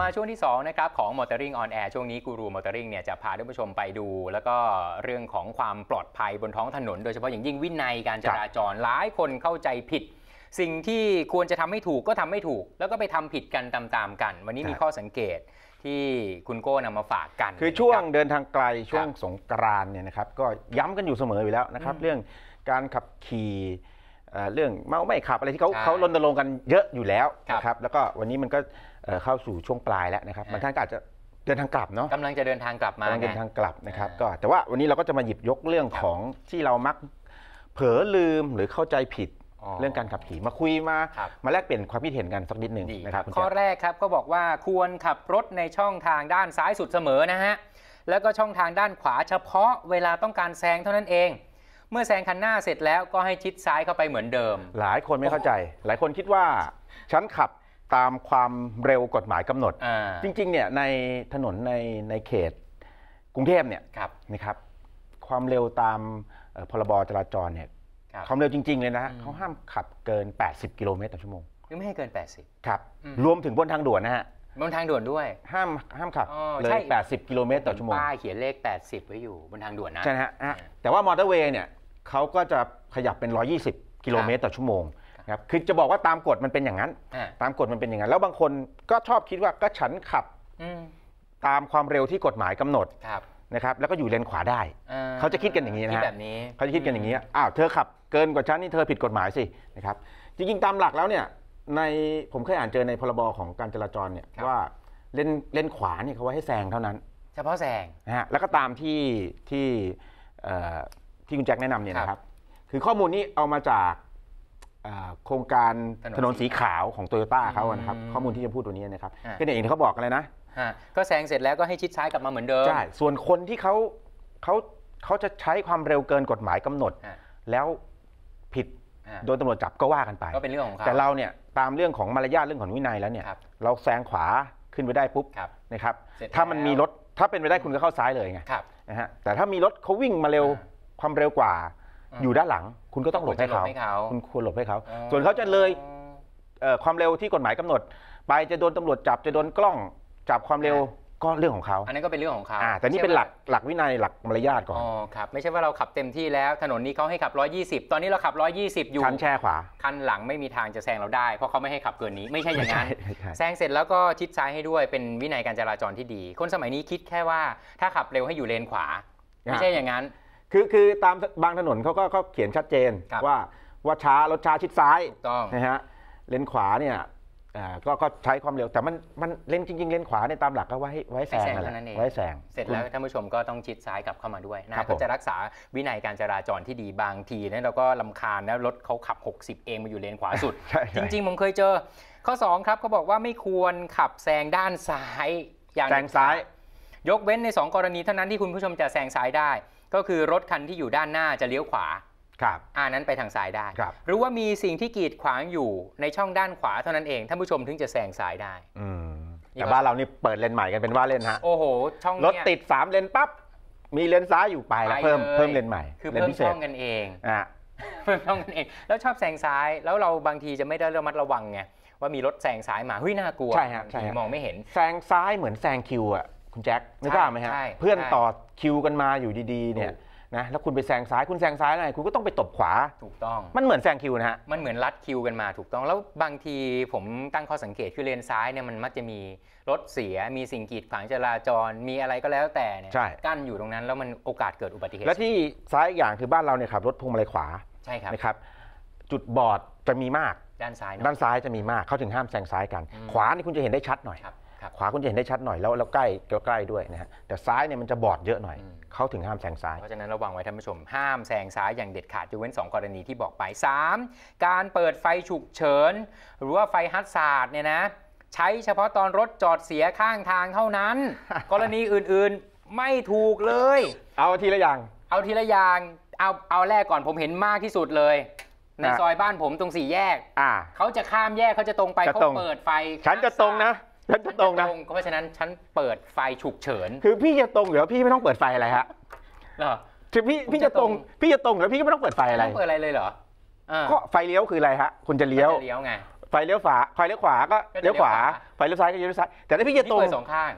มาช่วงที่2นะครับของ m o t o r i n g on Air ช่วงนี้กูรูมอเตอร์ริงเนี่ยจะพาท่านผู้ชมไปดู แล้วก็เรื่องของความปลอดภัยบนท้องถนน โดยเฉพาะอย่างยิ่งวินัยการจราจรหลายคนเข้าใจผิด สิ่งที่ควรจะทำให้ถูกก็ทำไม่ถูก แล้วก็ไปทำผิดกันตามๆกัน วันนี้มีข้อสังเกตที่คุณโก้นำมาฝากกัน คือช่วงเดินทางไกลช่วงสงกรานเนี่ยนะครับก็ย้ำกันอยู่เสมออยู่แล้วนะครับเรื่องการขับขี่เรื่องเมาไม่ขับอะไรที่เขาเขารณรงค์กันเยอะอยู่แล้วนะครับแล้วก็วันนี้มันก็เข้าสู่ช่วงปลายแล้วนะครับบางท่านก็อาจจะเดินทางกลับเนาะกำลังจะเดินทางกลับมากำลังเดินทางกลับนะครับก็แต่ว่าวันนี้เราก็จะมาหยิบยกเรื่องของที่เรามักเผลอลืมหรือเข้าใจผิด เรื่องการขับขี่มาคุยมามาแลกเปลี่ยนความคิดเห็นกันสักนิดหนึ่งนะครับ ข้อแรกครับก็บอกว่าควรขับรถในช่องทางด้านซ้ายสุดเสมอนะฮะแล้วก็ช่องทางด้านขวาเฉพาะเวลาต้องการแซงเท่านั้นเองเมื่อแซงคันหน้าเสร็จแล้วก็ให้ชิดซ้ายเข้าไปเหมือนเดิม หลายคนไม่เข้าใจ หลายคนคิดว่าฉันขับตามความเร็วกฎหมายกำหนด จริงๆ เนี่ยในถนนในในเขตกรุงเทพเนี่ยนะครับความเร็วตามพรบจราจรเนี่ยความเร็วจริงๆเลยนะเขาห้ามขับเกิน 80 กิโลเมตรต่อชั่วโมงือไม่ให้เกิน 80 ครับรวมถึงบนทางด่วนนะฮะบนทางด่วนด้วยห้ามห้ามขับเลย80 กิโลเมตรต่อชั่วโมงป้ายเขียนเลข 80 ไว้อยู่บนทางด่วนนะใช่นะฮะแต่ว่ามอเตอร์เวย์เนี่ยเขาก็จะขยับเป็น 120กิโลเมตรต่อชั่วโมงครับคือจะบอกว่าตามกฎมันเป็นอย่างนั้น ตามกฎมันเป็นอย่างนั้น แล้วบางคนก็ชอบคิดว่าก็ฉันขับตามความเร็วที่กฎหมายกำหนดนะครับ แล้วก็อยู่เลนขวาได้ เขาจะคิดกันอย่างนี้นะฮะเขาจะคิดกันอย่างนี้อ้าวเธอขับเกินกว่าฉันนี่เธอผิดกฎหมายสินะครับจริงๆตามหลักแล้วเนี่ย ในผมเคยอ่านเจอในพรบของการจราจรเนี่ยว่าเลนเลนขวาเนี่ยเขาไว้ให้แซงเท่านั้น เฉพาะแซงนะฮะแล้วก็ตามที่ที่ที่คุณแจ็คแนะนำเนี่ยนะครับ คือข้อมูลนี้เอามาจากโครงการถนนสีขาวของโตโยต้าเขานะครับข้อมูลที่จะพูดตัวนี้นะครับก็เนี่ยองเขาบอกอะไรนะก็แซงเสร็จแล้วก็ให้ชิดซ้ายกลับมาเหมือนเดิม ใช่ ส่วนคนที่เขาเขา เขาจะใช้ความเร็วเกินกฎหมายกำหนด แล้วผิดโดนตำรวจจับก็ว่ากันไปก็เป็นเรื่องของเขาแต่เราเนี่ยตามเรื่องของมารยาทเรื่องของวินัยแล้วเนี่ยรเราแซงขวาขึ้นไปได้ปุ๊บบนะครับรถ้ามันมีรถถ้าเป็นไปได้คุณก็เข้าซ้ายเลยไงครับนะฮะ แต่ถ้ามีรถเขาวิ่งมาเร็วความเร็วกว่าออยู่ด้านหลัง คุณก็ต้องหลบให้เขา คุณควรหลบให้เขา ส่วนเขาจะเลยเความเร็วที่กฎหมายกำหนดไปจะโดนตำรวจจับจะโดนกล้องจับความเร็วก็เรื่องของเขา อันนั้นก็เป็นเรื่องของเขาแต่นี่เป็นหลักหลักวินัยหลักมารยาทก่อนอ๋อครับไม่ใช่ว่าเราขับเต็มที่แล้วถนนนี้เขาให้ขับ 120ตอนนี้เราขับ120อยู่คันแช่ขวาคันหลังไม่มีทางจะแซงเราได้เพราะเขาไม่ให้ขับเกินนี้ไม่ใช่อย่างนั้นแซงเสร็จแล้วก็ชิดซ้ายให้ด้วยเป็นวินัยการจราจรที่ดี คนสมัยนี้คิดแค่ว่าถ้าขับเร็วให้อยู่เลนขวาไม่ใช่อย่างนั้นคือคือ ตามบางถนนเขาก็เขาเขียนชัดเจนว่าว่าช้ารถช้าชิดซ้ายนะฮะเลนขวาเนี่ยอ่าก็ก็ใช้ความเร็วแต่มันมันเลนจริง ๆ เลนขวาเนี่ยตามหลักก็ไว้ไว้แสงนั่นะไเองไว้แสงเสร็จแล้วท่านผู้ชมก็ต้องชิดซ้ายกลับเข้ามาด้วยนะก็จะรักษาวินัยการจราจรที่ดีบางทีเนี่ยเราก็ลำคาญนะรถเขาขับ60 เอง มาอยู่เลนขวาสุด จริงจริงๆผมเคยเจอ ข้อ 2ครับเขาบอกว่าไม่ควรขับแซงด้านซ้ายอย่างแซงซ้าย ยกเว้นใน 2 กรณีเท่านั้นที่คุณผู้ชมจะแซงซ้ายได้ก็คือรถคันที่อยู่ด้านหน้าจะเลี้ยวขวา ครับอันนั้นไปทางซ้ายได้ครับหรือว่ามีสิ่งที่กีดขวางอยู่ในช่องด้านขวาเท่านั้นเอง ท่านผู้ชมถึงจะแซงซ้ายได้ อืมแต่บ้านเรานี่เปิดเลนใหม่กัน เป็นว่าเล่นฮะ โอ้โห ช่องรถติดสามเลนปั๊บ มีเลนซ้ายอยู่ไปแล้ว เพิ่มเพิ่มเลนใหม่คือเพิ่มช่องกันเองอ่ะเพิ่มช่องกันเอง แล้วชอบแซงซ้าย แล้วเราบางทีจะไม่ได้ระมัดระวังไง ว่ามีรถแซงซ้ายมาหุ้ยน่ากลัวใช่ฮะมองไม่เห็น แซงซ้ายเหมือนแซงคิวอะคุณแจ็คนึกภาพไหมฮะเพื่อนต่อคิวกันมาอยู่ดีๆเนี่ยนะแล้วคุณไปแซงซ้ายคุณแซงซ้ายอะไรคุณก็ต้องไปตบขวาถูกต้องมันเหมือนแซงคิวนะฮะมันเหมือนรัดคิวกันมาถูกต้องแล้วบางทีผมตั้งข้อสังเกตคือเลนซ้ายเนี่ยมันมักจะมีรถเสียมีสิ่งกีดขวางจราจรมีอะไรก็แล้วแต่เนี่ยใช่กั้นอยู่ตรงนั้นแล้วมันโอกาสเกิดอุบัติเหตุและที่ซ้ายอีกอย่างคือบ้านเราเนี่ยขับรถพุ่งมาเลยขวาใช่ครับนะครับจุดบอดจะมีมากด้านซ้ายด้านซ้ายจะมีมากเขาถึงห้ามแซงซ้ายกัน ขวานี่คุณจะเห็นได้ชัดหน่อยครับขวาคุณจะเห็นได้ชัดหน่อยแล้วแล้วใกล้ใกล้ด้วยนะฮะแต่ซ้ายเนี่ยมันจะบอดเยอะหน่อย เขาถึงห้ามแซงซ้าย เพราะฉะนั้นระวังไว้ท่านผู้ชมห้ามแซงซ้ายอย่างเด็ดขาดยกเว้น 2 กรณีที่บอกไป 3 การเปิดไฟฉุกเฉินหรือว่าไฟฮัตซาดเนี่ยนะใช้เฉพาะตอนรถจอดเสียข้างทางเท่านั้น กรณีอื่นๆไม่ถูกเลย เอาทีละอย่าง เอาทีละอย่างเอาเอาแรกก่อนผมเห็นมากที่สุดเลยในซอยบ้านผมตรงสี่แยกเขาจะข้ามแยกเขาจะตรงไปเขาเปิดไฟฉันจะตรงนะฉันจะตรงนะ เพราะฉะนั้นฉันเปิดไฟฉุกเฉิน คือ พี่จะตรงหรือพี่ไม่ต้องเปิดไฟอะไรฮะเหรอคือพี่พี่จะตรง พี่จะตรงหรือพี่ก็ไม่ต้องเปิดไฟอะไร ไม่เปิดอะไรเลยเหรอก็ไฟเลี้ยวคืออะไรฮะคุณจะเลี้ยวเลี้ยวไง ไฟเลี้ยวฝาไฟเลี้ยวขวาก็เลี้ยวขวา ไฟเลี้ยวซ้ายก็เลี้ยวซ้าย แต่ถ้าพี่จะตรง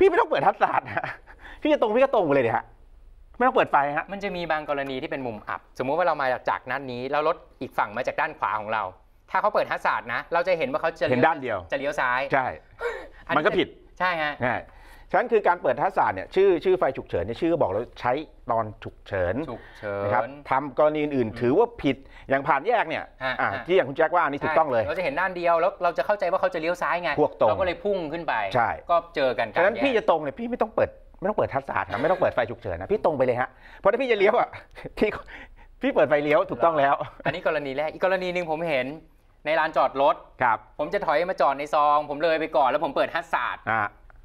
พี่ไม่ต้องเปิดทัศน์ศาสตร์ะพี่จะตรงพี่ก็ตรงเลยเดี๋ยฮะ ไม่ต้องเปิดไฟฮะ มันจะมีบางกรณีที่เป็นมุมอับ สมมุติว่าเรามาจากด้านนี้แล้วรถอีกฝั่งมาจากด้านขวาของเรา ถ้าเขาเปิดทัศน์ศาสตร์นะเราจะเห็นว่าเขาจะเห็นด้านเดียวจะเลี้ยวซ้ายใช่มันก็ผิดใช่ฮะฉะนั้นคือการเปิดทัศศาสตร์เนี่ยชื่อชื่อไฟฉุกเฉินเนี่ยชื่อก็บอกแล้วใช้ตอนฉุกเฉินฉุกเฉินนะครับทำกรณีอื่นถือว่าผิดอย่างผ่านแยกเนี่ยที่อย่างคุณแจ็คว่าอันนี้ถูกต้องเลยเราจะเห็นด้านเดียวแล้วเราจะเข้าใจว่าเขาจะเลี้ยวซ้ายไงพวกตรงเราก็เลยพุ่งขึ้นไปใช่ก็เจอกันฉะนั้นพี่จะตรงเนี่ยพี่ไม่ต้องเปิดไม่ต้องเปิดทัศศาสตร์นะไม่ต้องเปิดไฟฉุกเฉินนะพี่ตรงไปเลยฮะเพราะถ้าพี่จะเลี้ยวอ่ะพี่พี่เปิดไฟเลี้ยวถูกต้องแล้ว อันนี้กรณีแรกอีกกรณีหนึ่งผมเห็นในลานจอดรถครับผมจะถอยมาจอดในซอง ผมเลยไปก่อน แล้วผมเปิดฮัสศาร์ด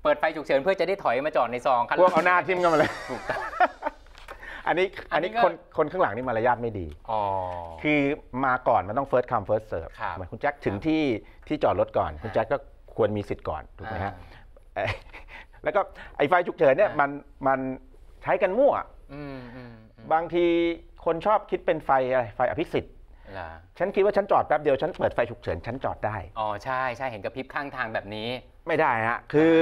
เปิดไฟฉุกเฉินเพื่อจะได้ถอยมาจอดในซองคัพวกเอาหน้าทิ่มกันมาเลย อันนี้อันนี้นนคนคนข้างหลังนี่มารยาทไม่ดีอคือมาก่อน มันต้อง first come first serve ร์สเหมือนคุณแจ็คถึงที่ที่จอดรถก่อน คุณแจ็คก็ควรมีสิทธิ์ก่อนถูกไหมฮะแล้วก็ไอ้ไฟฉุกเฉินเนี่ยมันมันใช้กันมั่วบางทีคนชอบคิดเป็นไฟอะไรไฟอภิสิทธิ์ฉันคิดว่าฉันจอดแป๊บเดียวฉันเปิดไฟฉุกเฉินฉันจอดได้ อ๋อใช่ใช่เห็นกระพริบข้างทางแบบนี้ ไม่ได้ฮะคือ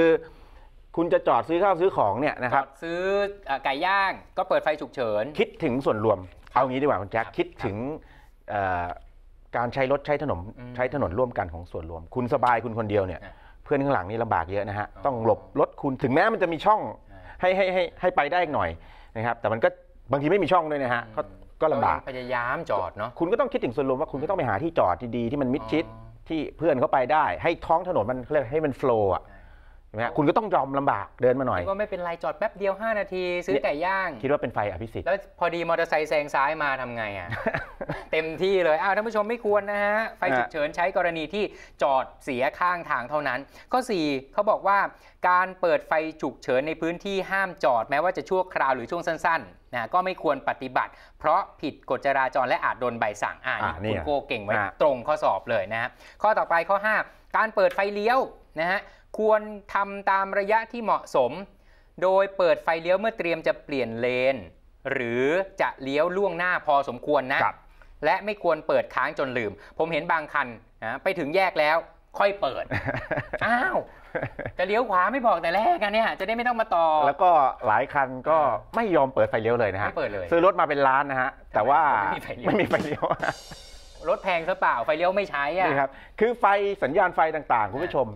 คุณจะจอดซื้อข้าวซื้อของเนี่ยนะครับซื้อไก่ย่างก็เปิดไฟฉุกเฉิน คิดถึงส่วนรวม เอางี้ดีกว่าคุณแจ็คคิดถึงการใช้รถใช้ถนนใช้ถนนร่วมกันของส่วนรวม คุณสบายคุณคนเดียวเนี่ยเพื่อนข้างหลังนี่ลำบากเยอะนะฮะต้องหลบรถคุณถึงแม้มันจะมีช่อง ให้ให้ให้ให้ไปได้อีกหน่อยนะครับแต่มันก็บางทีไม่มีช่องด้วยนะฮะเขาก็ลำบากพยายามจอดเนาะคุณก็ต้องคิดถึงส่วนรวมว่าคุณก็ต้องไปหาที่จอดดีๆที่มันมิดชิดที่เพื่อนเขาไปได้ ให้ท้องถนนมันเเรียกให้มันโฟล์อ่ะช่ไหมะคุณก็ต้องยอมลำบากเดินมาหน่อย ก็ไม่เป็นไรจอดแป๊บเดียว 5 นาทีซื้อไก่ย่าง คิดว่าเป็นไฟอภิสิทธิ์ แล้วพอดี มอเตอร์ไซค์แซงซ้ายมาทำไงอ่ะ เต็มที่เลย อ้าวท่านผู้ชมไม่ควรนะฮะ ไฟฉุกเฉินใช้กรณีที่จอดเสียข้างทางเท่านั้น ข้อ 4เขาบอกว่าการเปิดไฟฉุกเฉินในพื้นที่ห้ามจอดแม้ว่าจะชั่วคราวหรือช่วงสั้นๆนะก็ไม่ควรปฏิบัติ เพราะผิดกฎจราจรและอาจโดนใบสั่งอ่านี่คุณโกเก่งไว้ตรงข้อสอบเลยนะฮะข้อต่อไปข้อ5การเปิดไฟเลี้ยวนะฮะควรทำตามระยะที่เหมาะสม โดยเปิดไฟเลี้ยวเมื่อเตรียมจะเปลี่ยนเลน หรือจะเลี้ยวล่วงหน้าพอสมควรนะ และไม่ควรเปิดค้างจนลืม ผมเห็นบางคันนะไปถึงแยกแล้วค่อยเปิด อ้าว จะเลี้ยวขวาไม่บอกแต่แรกกันเนี่ยจะได้ไม่ต้องมาต่อ แล้วก็หลายคันก็ไม่ยอมเปิดไฟเลี้ยวเลยนะฮะไม่เปิดเลยซื้อรถมาเป็นล้านนะฮะ แต่ว่าไม่มีไฟเลี้ยว รถแพงซะเปล่า ไฟเลี้ยวไม่ใช้อ่ะ นี่ครับคือไฟสัญญาณไฟต่างๆคุณผู้ชม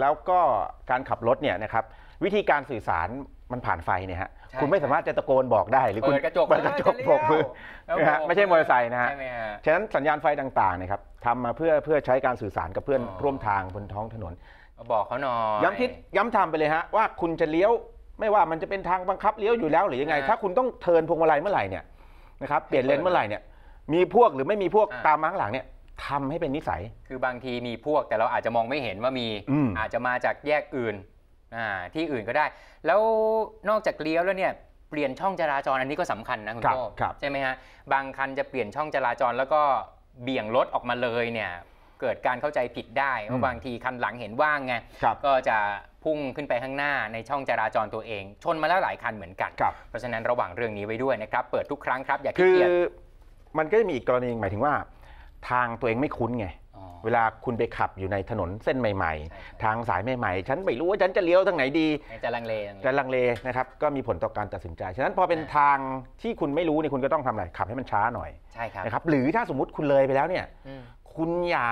แล้วก็การขับรถเนี่ยนะครับวิธีการสื่อสารมันผ่านไฟเนี่ยฮะคุณไม่สามารถจะตะโกนบอกได้ หรือคุณกระจกเปกระจกบกมือนะฮะไม่ใช่มอเตอร์ไซค์นะฮะฉะนั้นสัญญาณไฟต่างๆนะครับทำมาเพื่อเพื่อใช้การสื่อสารกับเพื่อนร่วมทาง บนท้องถนน บอกเขาหน่อยย้ำทิศย้ำทำไปเลยฮะว่าคุณจะเลี้ยวไม่ว่ามันจะเป็นทางบังคับเลี้ยวอยู่แล้วหรือยังไง ถ้าคุณต้องเทินพวงมาลัยเมื่อไหร่เนี่ยนะครับเปลี่ยนเลนเมื่อไหร่เนี่ยมีพวกหรือไม่มีพวกตามมาข้างหลังเนี่ยทำให้เป็นนิสัย คือบางทีมีพวกแต่เราอาจจะมองไม่เห็นว่ามี อาจจะมาจากแยกอื่นที่อื่นก็ได้ แล้วนอกจากเลี้ยวแล้วเนี่ย เปลี่ยนช่องจราจรอันนี้ก็สำคัญนะ คุณโต้ใช่ไหมฮะ บางคันจะเปลี่ยนช่องจราจรแล้วก็เบี่ยงรถออกมาเลยเนี่ย เกิดการเข้าใจผิดได้ เพราะบางทีคันหลังเห็นว่างไง ก็จะพุ่งขึ้นไปข้างหน้าในช่องจราจรตัวเอง ชนมาแล้วหลายคันเหมือนกัน เพราะฉะนั้นระหว่างเรื่องนี้ไว้ด้วยนะครับ เปิดทุกครั้งครับ อย่าขี้เกียจมันก็จะมีอีกกรณีหมายถึงว่าทางตัวเองไม่คุ้นไง เวลาคุณไปขับอยู่ในถนนเส้นใหม่ๆ ทางสายใหม่ๆ ฉันไม่รู้ว่าฉันจะเลี้ยวทางไหนดีจะลังเล จะลังเลนะครับ ก็มีผลต่อการตัดสินใจ ฉะนั้น พอเป็นทางที่คุณไม่รู้เนี่ยคุณก็ต้องทำอะไร ขับให้มันช้าหน่อยใช่ครับนะครับ หรือถ้าสมมติคุณเลยไปแล้วเนี่ย คุณอย่า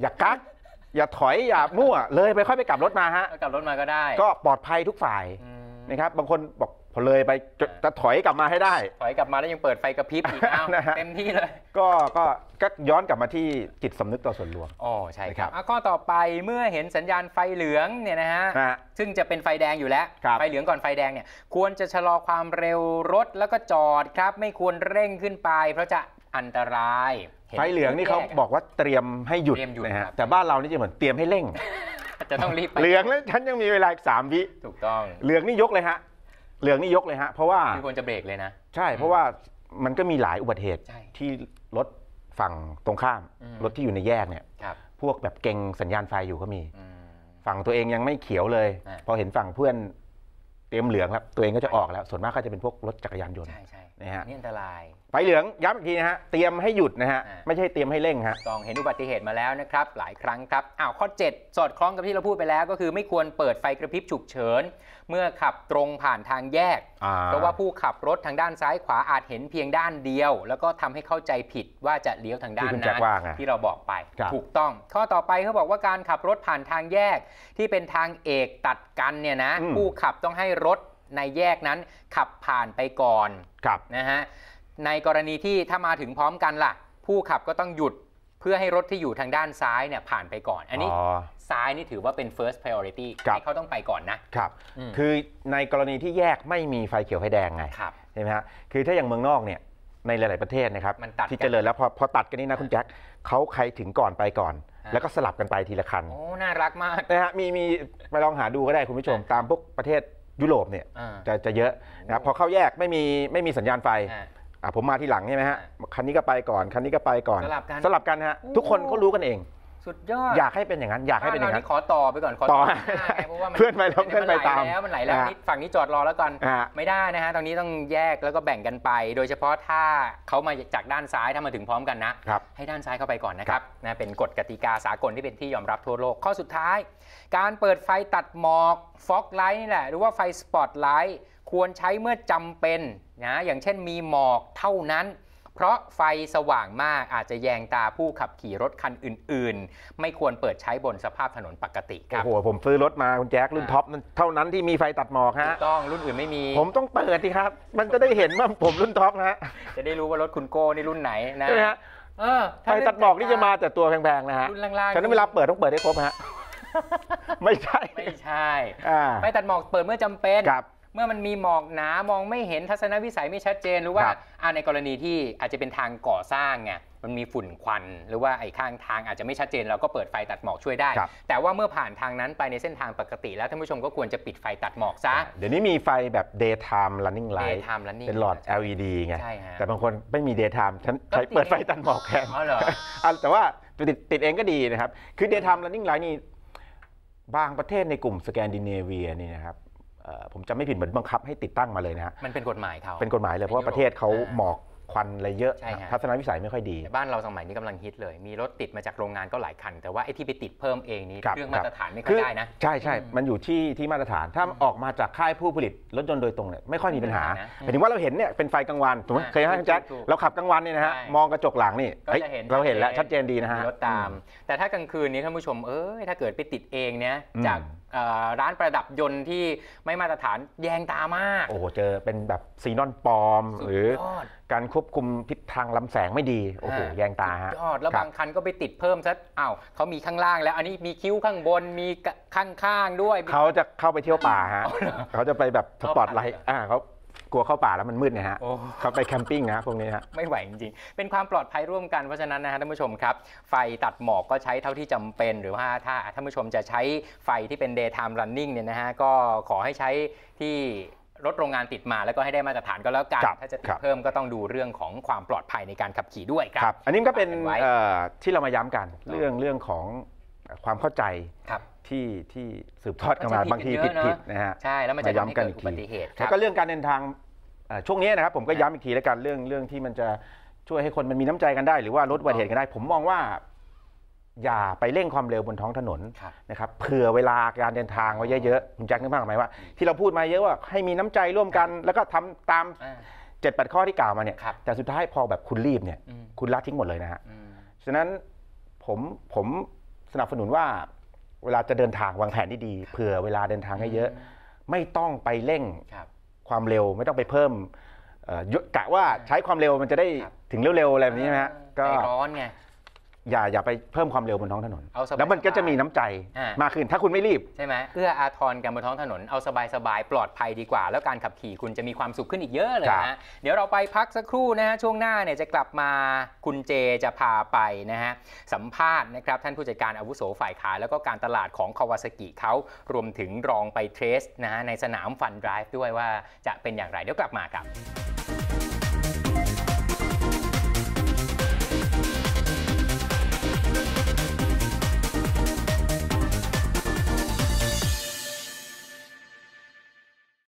อย่ากัก อย่าถอย อย่ามั่ว เลยไปค่อยไปกลับรถมาฮะ กลับรถมาก็ได้ ก็ปลอดภัยทุกฝ่ายนะครับ บางคนบอกพอเลยไปจะถอยกลับมาให้ได้ ถอยกลับมาแล้วยังเปิดไฟกระพริบอีกนะฮะเต็มที่เลยก็ก็ก็ย้อนกลับมาที่จิตสำนึกต่อส่วนรวมอ๋อใช่ครับข้อต่อไปเมื่อเห็นสัญญาณไฟเหลืองเนี่ยนะฮะซึ่งจะเป็นไฟแดงอยู่แล้วไฟเหลืองก่อนไฟแดงเนี่ย ควรจะชะลอความเร็วรถแล้วก็จอดครับ ไม่ควรเร่งขึ้นไป เพราะจะอันตรายไฟเหลืองนี่เขาบอกว่าเตรียมให้หยุดนะฮะแต่บ้านเรานี่จะเหมือนเตรียมให้เร่งจะต้องรีบไปเหลืองแล้วฉันยังมีเวลาอีกสามวิถูกต้องเหลืองนี่ยกเลยฮะเหลืองนี่ยกเลยฮะเพราะว่าควรจะเบรกเลยนะ ใช่เพราะว่ามันก็มีหลายอุบัติเหตุที่รถฝั่งตรงข้ามรถที่อยู่ในแยกเนี่ยพวกแบบเก่งสัญญาณไฟอยู่ก็มี ฝั่งตัวเองยังไม่เขียวเลย พอเห็นฝั่งเพื่อนเตรียมเหลืองแล้วตัวเองก็จะออกแล้ว ส่วนมากก็จะเป็นพวกรถจักรยานยนต์ใช่ในะฮะนี่อันตราย ไฟเหลืองย้ำอีกทีนะฮะ เตรียมให้หยุดนะฮะ ไม่ใช่เตรียมให้เร่งฮะต้องเห็นอุบัติเหตุมาแล้วนะครับหลายครั้งครับอ้าวข้อ 7 สอดคล้องกับที่เราพูดไปแล้วก็คือไม่ควรเปิดไฟกระพริบฉุกเฉินเมื่อขับตรงผ่านทางแยก เพราะว่าผู้ขับรถทางด้านซ้ายขวาอาจเห็นเพียงด้านเดียว แล้วก็ทำให้เข้าใจผิดว่าจะเลี้ยวทางด้านนั้นที่เราบอกไป ถูกต้อง ข้อต่อไปเขาบอกว่าการขับรถผ่านทางแยก ที่เป็นทางเอกตัดกันเนี่ยนะผู้ขับต้องให้รถในแยกนั้นขับผ่านไปก่อน ครับนะฮะในกรณีที่ถ้ามาถึงพร้อมกันล่ะ ผู้ขับก็ต้องหยุดเพื่อให้รถที่อยู่ทางด้านซ้ายเนี่ยผ่านไปก่อน อันนี้ซ้ายนี่ถือว่าเป็น first priority ที่เขาต้องไปก่อนนะ ครับ คือในกรณีที่แยกไม่มีไฟเขียวไฟแดงไงใช่ไหมฮะคือถ้าอย่างเมืองนอกเนี่ยในหลาย ๆประเทศนะครับที่เจริญแล้วพอพอตัดกันนี่นะคุณแจ็คเขาใครถึงก่อนไปก่อน แล้วก็สลับกันไปทีละคันโอ้น่ารักมากนะฮะมีมีไปลองหาดูก็ได้คุณผู้ชมตามพวกประเทศยุโรปเนี่ย จะจะเยอะนะครับพอเข้าแยกไม่มีไม่มีสัญญาณไฟอ่าผมมาที่หลังใช่ไหมฮะ คันนี้ก็ไปก่อน คันนี้ก็ไปก่อนสลับกันสลับกันฮะ ทุกคนก็รู้กันเองสุดยอด อยากให้เป็นอย่างนั้นอยากให้เป็นอย่างนั้นขอต่อไปก่อนขอต่อเพราะว่าเพื่อนไปแล้วเพื่อนไปตามแล้วมันไหลแล้วฝั่งนี้จอดรอแล้วก่อนไม่ได้นะฮะตอนนี้ต้องแยกแล้วก็แบ่งกันไป โดยเฉพาะถ้าเขามาจากด้านซ้ายถ้ามาถึงพร้อมกันนะให้ด้านซ้ายเข้าไปก่อนนะครับนะเป็นกฎกติกาสากลที่เป็นที่ยอมรับทั่วโลกข้อสุดท้ายการเปิดไฟตัดหมอกฟอกไลท์นี่แหละหรือว่าไฟสปอตไลท์ควรใช้เมื่อจำเป็นนะอย่างเช่นมีหมอกเท่านั้นเพราะไฟสว่างมากอาจจะแยงตาผู้ขับขี่รถคันอื่นๆ ไม่ควรเปิดใช้บนสภาพถนนปกติครับ โอ้โหผมซื้อรถมาคุณแจ็ครุ่นท็อปเท่านั้นที่มีไฟตัดหมอกฮะต้องรุ่นอื่นไม่มีผมต้องเปิดสิครับ มันจะได้เห็นว่าผมรุ่นท็อปฮะจะได้รู้ว่ารถคุณโก้นี่รุ่นไหนนะใช่ไหมฮะไฟตัดหมอกนี่จะมาแต่ตัวแพงๆนะฮะรุ่นล่างๆฉะนั้นเวลาเปิดต้องเปิดให้ครบฮะไม่ใช่ไม่ใช่ไฟตัดหมอกเปิดเมื่อจำเป็นครับเมื่อมันมีหมอกหนา มองไม่เห็นทัศนวิสัยไม่ชัดเจนหรือว่าในกรณีที่อาจจะเป็นทางก่อสร้างไง มันมีฝุ่นควัน หรือว่าไอ้ข้างทางอาจจะไม่ชัดเจน เราก็เปิดไฟตัดหมอกช่วยได้ แต่ว่าเมื่อผ่านทางนั้นไปในเส้นทางปกติแล้วท่านผู้ชมก็ควรจะปิดไฟตัดหมอกซะ เดี๋ยวนี้มีไฟแบบ daytime running light daytime running เป็นหลอด LED ไงแต่บางคนไม่มี daytime ฉันใช้เปิดไฟตัดหมอกแทนแต่ว่าติดติดเองก็ดีนะครับ คือ daytime running light นี่บางประเทศในกลุ่มสแกนดิเนเวียนี่นะครับผมจำไม่ผิดเหมือนบังคับให้ติดตั้งมาเลยนะฮะ มันเป็นกฎหมายเขาเป็นกฎหมายเลยเพราะว่าประเทศเขาหมอกควันอะไรเยอะทัศนวิสัยไม่ค่อยดี บ้านเราสมัยนี้กำลังฮิตเลย มีรถติดมาจากโรงงานก็หลายคัน แต่ว่าไอ้ที่ไปติดเพิ่มเองนี้ครเรื่องมาตรฐานไม่ค่อยได้นะใช่ใช่มันอยู่ที่ที่มาตรฐาน ถ้าออกมาจากค่ายผู้ผลิตรถยนต์โดยตรงเนี่ยไม่ค่อยมีปัญหาหมายถึงว่าเราเห็นเนี่ยเป็นไฟกลางวันถูกไหมเคยให้คุณแจ็คเราขับกลางวันเนี่ยนะฮะ มองกระจกหลังนี่เราเห็นแล้วชัดเจนดีนะฮะรถตาม แต่ถ้ากลางคืนนี้ท่านผู้ชม เอ้ย ถ้าเกิดไปติดเองเนี่ยจากร้านประดับยนต์ที่ไม่มาตรฐานแยงตามาก โอ้โหเจอเป็นแบบซีนอนปลอมหรือการควบคุมทิศทางลำแสงไม่ดี โอ้โห แยงตาฮะแล้วบางคันก็ไปติดเพิ่มซะอ้าวเขามีข้างล่างแล้วอันนี้มีคิ้วข้างบนมีข้างๆด้วย เขาจะเข้าไปเที่ยวป่าฮะเขาจะไปแบบสปอตไลท์อ่าเขากลัวเข้าป่าแล้วมันมืดนงฮะเขาไปแคมปิ้งนะฮะพวกนี้ฮะไม่ไหวจริงๆ เป็นความปลอดภัยร่วมกันเพราะฉะนั้นนะฮะท่านผู้ชมครับไฟตัดหมอกก็ใช้เท่าที่จำเป็น หรือว่าถ้าท่านผู้ชมจะใช้ไฟที่เป็น daytime running เนี่ยนะฮะก็ขอให้ใช้ที่รถโรงงานติดมา แล้วก็ให้ได้มาตรฐานก็แล้วกัน ถ้าจะเพิ่มก็ต้องดูเรื่องของความปลอดภัยในการขับขี่ด้วยครัรบอันนี้ก็เป็นนที่เรามาย้ำกันเรื่องเรื่องของความเข้าใจครับที่ที่สืบทอดกันมาบางทีผิดผิดนะฮะใช่แล้วมันจะาย้ำกันอีกทีแล้วก็เรื่องการเดินทางช่วงนี้นะครับ ผมก็ย้ำอีกทีแล้วกัน เรื่องเรื่องที่มันจะช่วยให้คนมันมีน้ำใจกันได้ หรือว่าลดอุบัติเหตุกันได้ ผมมองว่า อย่าไปเร่งความเร็วบนท้องถนนนะครับเผื่อเวลาการเดินทางไว้เยอะๆคุณแจ็คนึกภาพกไหมว่าที่เราพูดมาเยอะว่าให้มีน้ำใจร่วมกัน แล้วก็ทำตามเจ็ดแปดข้อที่กล่าวมาเนี่ย แต่สุดท้ายพอแบบคุณรีบเนี่ย คุณละทิ้งหมดเลยนะฮะฉะนั้นผมผมสนับสนุนว่า เวลาจะเดินทางวางแผนดีๆเผื่อเวลาเดินทางให้เยอะ ไม่ต้องไปเร่งรความเร็วไม่ต้องไปเพิ่มกะว่าใช้ความเร็วมันจะได้ถึงเร็วๆอะไรแบบนี้นะฮะก็ร้อนไงอย่าอย่าไปเพิ่มความเร็วบนท้องถนน แล้วมันก็จะมีน้ำใจ มากขึ้นถ้าคุณไม่รีบ ใช่ไหมเพื่ออาทรกันบนท้องถนน เอาสบาย ๆ ปลอดภัยดีกว่า แล้วการขับขี่คุณจะมีความสุขขึ้นอีกเยอะเลยนะเดี๋ยวเราไปพักสักครู่นะฮะช่วงหน้าเนี่ยจะกลับมา คุณเจจะพาไปนะฮะสัมภาษณ์นะครับ ท่านผู้จัดการอาวุโสฝ่ายขายแล้วก็การตลาดของคาวาซากิเขารวมถึงรองไปเทรสนะฮะในสนามฟันไดรฟ์ด้วยว่าจะเป็นอย่างไรเดี๋ยวกลับมาครับ